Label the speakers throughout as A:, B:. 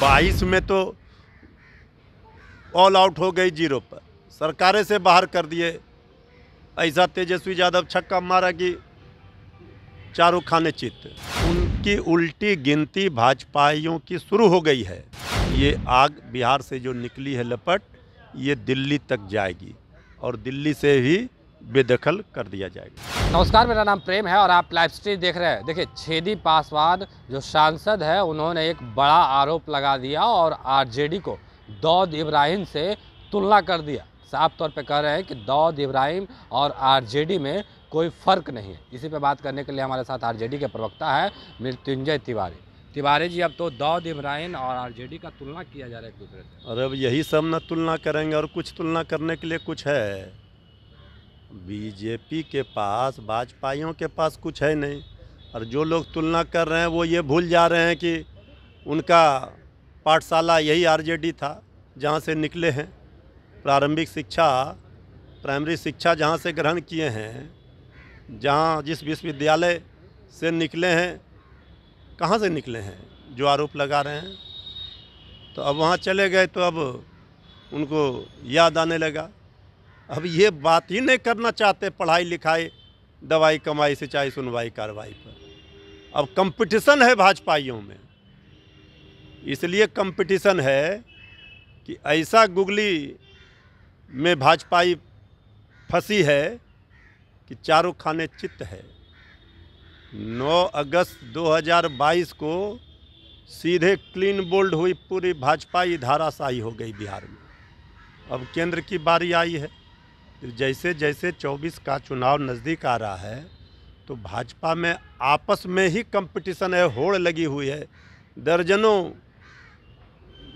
A: बाईस में तो ऑल आउट हो गई जीरो पर सरकारें से बाहर कर दिए ऐसा तेजस्वी यादव छक्का मारा कि चारों खाने चित उनकी उल्टी गिनती भाजपाइयों की शुरू हो गई है ये आग बिहार से जो निकली है लपट ये दिल्ली तक जाएगी और दिल्ली से ही बेदखल कर दिया जाएगा
B: नमस्कार मेरा नाम प्रेम है और आप लाइव स्ट्रीट देख रहे हैं देखिए छेदी पासवान जो सांसद है उन्होंने एक बड़ा आरोप लगा दिया और आरजेडी को दौद इब्राहिम से तुलना कर दिया साफ तौर पे कह रहे हैं कि दौद इब्राहिम और आरजेडी में कोई फ़र्क नहीं है इसी पे बात करने के लिए हमारे साथ आरजेडी के प्रवक्ता है मृत्युंजय तिवारी तिवारी जी अब तो दौद इब्राहिम और आरजेडी का तुलना किया जा रहा है एक दूसरे से और अब यही सब ना तुलना करेंगे और कुछ तुलना करने के
A: लिए कुछ है बीजेपी के पास भाजपाइयों के पास कुछ है नहीं और जो लोग तुलना कर रहे हैं वो ये भूल जा रहे हैं कि उनका पाठशाला यही आरजेडी था जहाँ से निकले हैं प्रारंभिक शिक्षा प्राइमरी शिक्षा जहाँ से ग्रहण किए हैं जहाँ जिस विश्वविद्यालय से निकले हैं कहाँ से निकले हैं जो आरोप लगा रहे हैं तो अब वहाँ चले गए तो अब उनको याद आने लगा अब ये बात ही नहीं करना चाहते पढ़ाई लिखाई दवाई कमाई सिंचाई सुनवाई कार्रवाई पर अब कंपटीशन है भाजपाइयों में इसलिए कंपटीशन है कि ऐसा गुगली में भाजपाई फंसी है कि चारों खाने चित्त है 9 अगस्त 2022 को सीधे क्लीन बोल्ड हुई पूरी भाजपाई धाराशाही हो गई बिहार में अब केंद्र की बारी आई है जैसे जैसे 24 का चुनाव नज़दीक आ रहा है तो भाजपा में आपस में ही कंपटीशन है होड़ लगी हुई है दर्जनों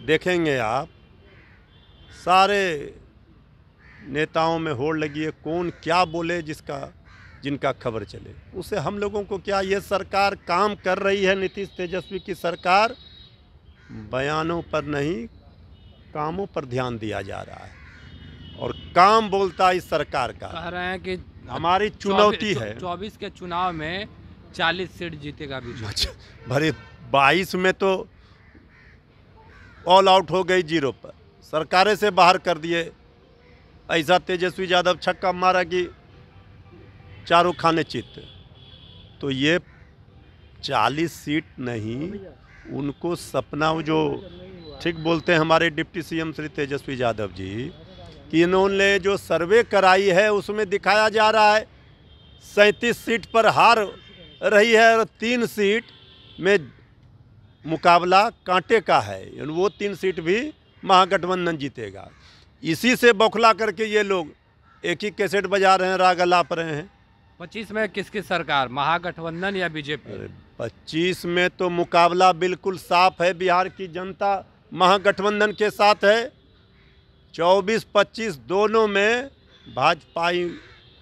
A: देखेंगे आप सारे नेताओं में होड़ लगी है कौन क्या बोले जिसका जिनका खबर चले उसे हम लोगों को क्या ये सरकार काम कर रही है नीतीश तेजस्वी की सरकार बयानों पर नहीं कामों पर ध्यान दिया जा रहा है और काम बोलता है इस सरकार का कह रहे
B: हैं कि हमारी चुनौती है चौबीस के चुनाव में चालीस सीट जीतेगा भी अच्छा
A: भरे बाईस में तो ऑल आउट हो गई जीरो पर सरकारें से बाहर कर दिए ऐसा तेजस्वी यादव छक्का मारा कि चारों खाने चित तो ये चालीस सीट नहीं उनको सपना जो ठीक बोलते हैं हमारे डिप्टी सीएम श्री तेजस्वी यादव जी कि इन्होंने जो सर्वे कराई है उसमें दिखाया जा रहा है सैंतीस सीट पर हार रही है और तीन सीट में मुकाबला कांटे का है वो तीन सीट भी महागठबंधन जीतेगा इसी से बौखला करके
B: ये लोग एक ही कैसेट
A: बजा रहे हैं राग अलाप रहे हैं
B: पच्चीस में किसकी सरकार महागठबंधन या बीजेपी
A: पच्चीस में तो मुकाबला बिल्कुल साफ है बिहार की जनता महागठबंधन के साथ है चौबीस पच्चीस दोनों में भाजपा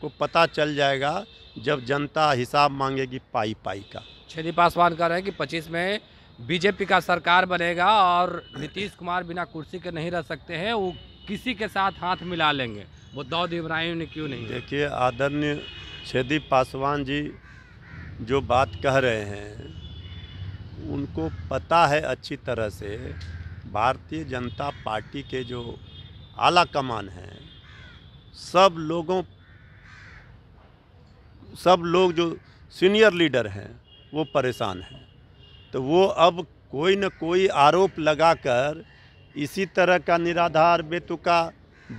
A: को पता चल जाएगा जब जनता हिसाब
B: मांगेगी पाई पाई का छेदी पासवान कह रहे हैं कि पच्चीस में बीजेपी का सरकार बनेगा और नीतीश कुमार बिना कुर्सी के नहीं रह सकते हैं वो किसी के साथ हाथ मिला लेंगे वो दाऊद इब्राहिम ने क्यों नहीं
A: देखिए आदरणीय छेदी पासवान जी जो बात कह रहे हैं उनको पता है अच्छी तरह से भारतीय जनता पार्टी के जो आला कमान है सब लोगों सब लोग जो सीनियर लीडर हैं वो परेशान हैं तो वो अब कोई न कोई आरोप लगाकर इसी तरह का निराधार बेतुका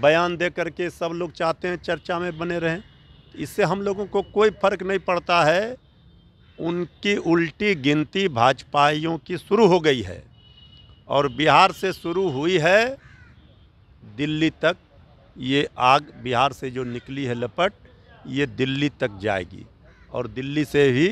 A: बयान दे करके सब लोग चाहते हैं चर्चा में बने रहें इससे हम लोगों को कोई फ़र्क नहीं पड़ता है उनकी उल्टी गिनती भाजपाइयों की शुरू हो गई है और बिहार से शुरू हुई है दिल्ली तक ये आग बिहार से जो निकली है लपट ये दिल्ली तक जाएगी और दिल्ली से ही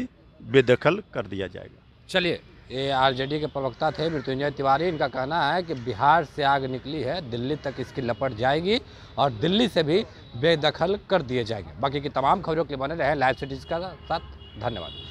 A: बेदखल कर दिया जाएगा
B: चलिए ये आरजेडी के प्रवक्ता थे मृत्युंजय तिवारी इनका कहना है कि बिहार से आग निकली है दिल्ली तक इसकी लपट जाएगी और दिल्ली से भी बेदखल कर दिए जाएंगे बाकी की तमाम खबरों के लिए बने रहे लाइव सिटीज़ का साथ धन्यवाद